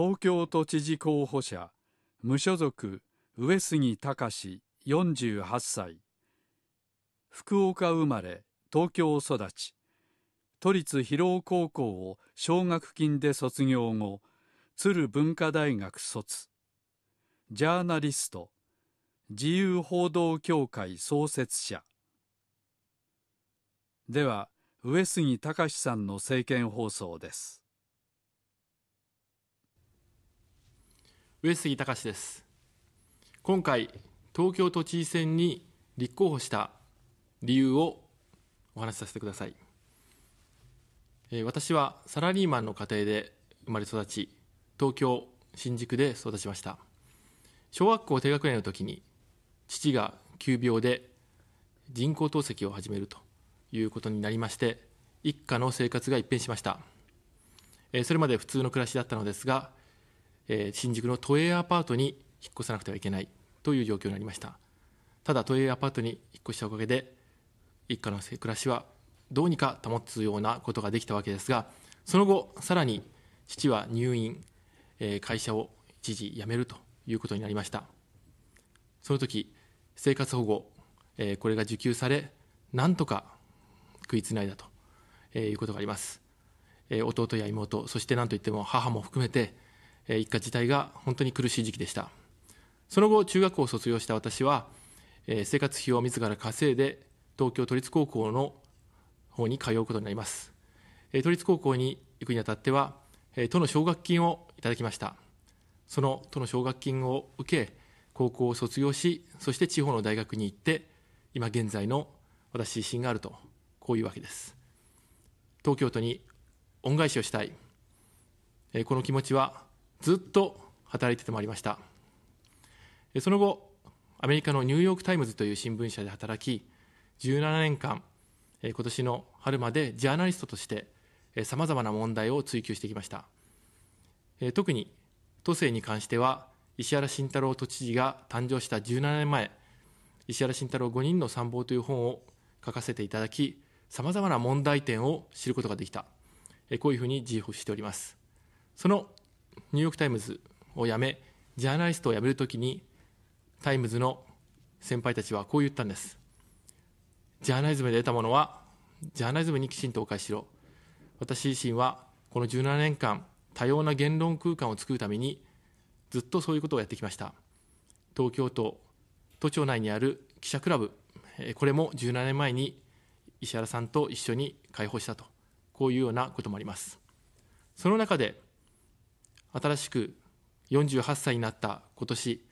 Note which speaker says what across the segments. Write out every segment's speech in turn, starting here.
Speaker 1: 東京都知事候補者無所属上杉隆48歳福岡生まれ東京育ち都立広尾高校を奨学金で卒業後鶴文化大学卒ジャーナリスト自由報道協会創設者では上杉隆さんの政見放送です
Speaker 2: 上杉隆です今回東京都知事選に立候補した理由をお話しさせてください私はサラリーマンの家庭で生まれ育ち東京新宿で育ちました小学校低学年の時に父が急病で人工透析を始めるということになりまして一家の生活が一変しましたそれまで普通の暮らしだったのですがえー、新宿の都営アパートに引っ越さなくてはいけないという状況になりましたただ都営アパートに引っ越したおかげで一家の暮らしはどうにか保つようなことができたわけですがその後さらに父は入院、えー、会社を一時辞めるということになりましたその時生活保護、えー、これが受給されなんとか食いつないだと、えー、いうことがあります、えー、弟や妹そして何といっても母も含めて一家自体が本当に苦しい時期でしたその後中学校を卒業した私は生活費を自ら稼いで東京都立高校の方に通うことになります都立高校に行くにあたっては都の奨学金をいただきましたその都の奨学金を受け高校を卒業しそして地方の大学に行って今現在の私自身があるとこういうわけです東京都に恩返しをしたいこの気持ちはずっと働いててまいりましたその後アメリカのニューヨーク・タイムズという新聞社で働き17年間今年の春までジャーナリストとしてさまざまな問題を追求してきました特に都政に関しては石原慎太郎都知事が誕生した17年前石原慎太郎5人の参謀という本を書かせていただきさまざまな問題点を知ることができたこういうふうに自負しておりますそのニューヨーク・タイムズを辞めジャーナリストを辞めるときにタイムズの先輩たちはこう言ったんですジャーナリズムで得たものはジャーナリズムにきちんとお返ししろ私自身はこの17年間多様な言論空間を作るためにずっとそういうことをやってきました東京都都庁内にある記者クラブこれも17年前に石原さんと一緒に開放したとこういうようなこともありますその中で新しく48歳になった今年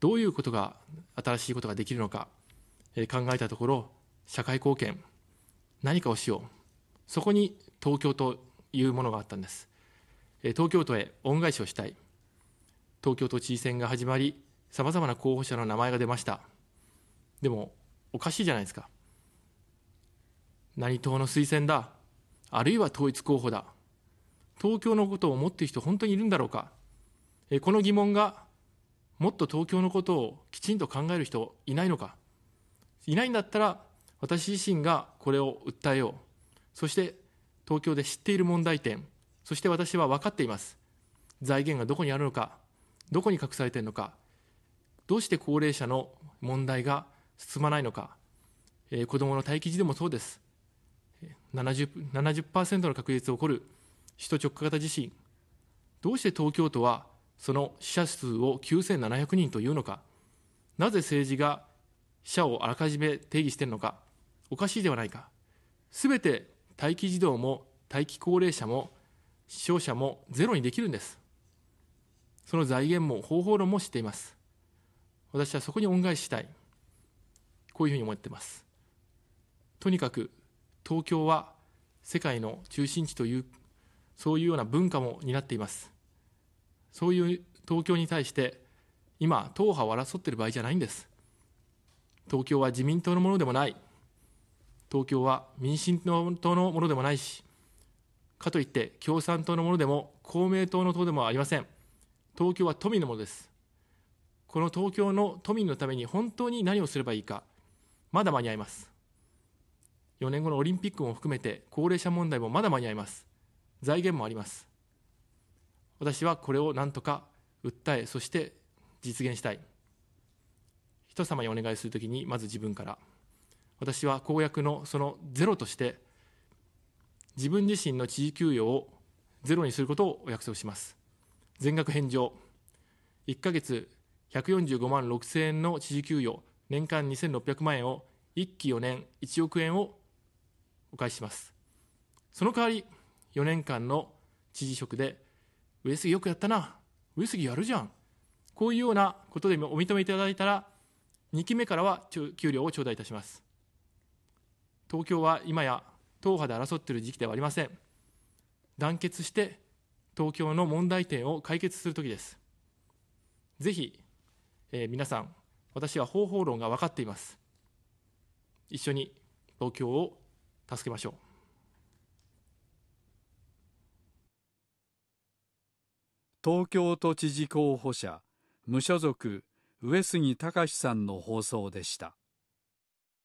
Speaker 2: どういうことが新しいことができるのか、え考えたところ社会貢献何かをしようそこに東京というものがあったんです、え東京都へ恩返しをしたい東京都知事選が始まりさまざまな候補者の名前が出ましたでもおかしいじゃないですか何党の推薦だあるいは統一候補だ東京のことを思っている人、本当にいるんだろうか、この疑問がもっと東京のことをきちんと考える人いないのか、いないんだったら、私自身がこれを訴えよう、そして東京で知っている問題点、そして私は分かっています、財源がどこにあるのか、どこに隠されているのか、どうして高齢者の問題が進まないのか、えー、子どもの待機児童もそうです。70%, 70の確率起こる首都直下型地震どうして東京都はその死者数を9700人というのかなぜ政治が死者をあらかじめ定義しているのかおかしいではないかすべて待機児童も待機高齢者も死傷者もゼロにできるんですその財源も方法論も知っています私はそこに恩返ししたいこういうふうに思っていますとにかく東京は世界の中心地というそういうような文化も担っていますそういう東京に対して今党派を争っている場合じゃないんです東京は自民党のものでもない東京は民進党のものでもないしかといって共産党のものでも公明党の党でもありません東京は都民のものですこの東京の都民のために本当に何をすればいいかまだ間に合います4年後のオリンピックも含めて高齢者問題もまだ間に合います財源もあります私はこれを何とか訴えそして実現したい人様にお願いするときにまず自分から私は公約のそのゼロとして自分自身の知事給与をゼロにすることをお約束します全額返上1ヶ月145万6000円の知事給与年間2600万円を1期4年1億円をお返ししますその代わり4年間の知事職で、上杉よくやったな、上杉やるじゃん、こういうようなことでお認めいただいたら、2期目からは給料を頂戴いたします。東京は今や党派で争っている時期ではありません。団結して東京の問題点を解決するときです。ぜひ、えー、皆さん、私は方法論が分かっています。一緒に東京を助けましょう。
Speaker 1: 東京都知事候補者無所属上杉隆さんの放送でした。